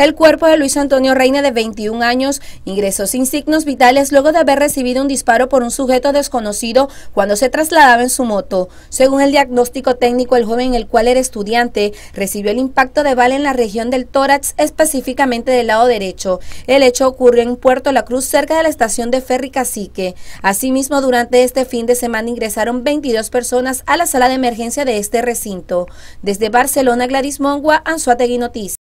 El cuerpo de Luis Antonio Reina, de 21 años, ingresó sin signos vitales luego de haber recibido un disparo por un sujeto desconocido cuando se trasladaba en su moto. Según el diagnóstico técnico, el joven, el cual era estudiante, recibió el impacto de bala en la región del tórax, específicamente del lado derecho. El hecho ocurrió en Puerto La Cruz, cerca de la estación de Ferry Cacique. Asimismo, durante este fin de semana ingresaron 22 personas a la sala de emergencia de este recinto. Desde Barcelona, Gladys Mongua, Anzuategui Noticias.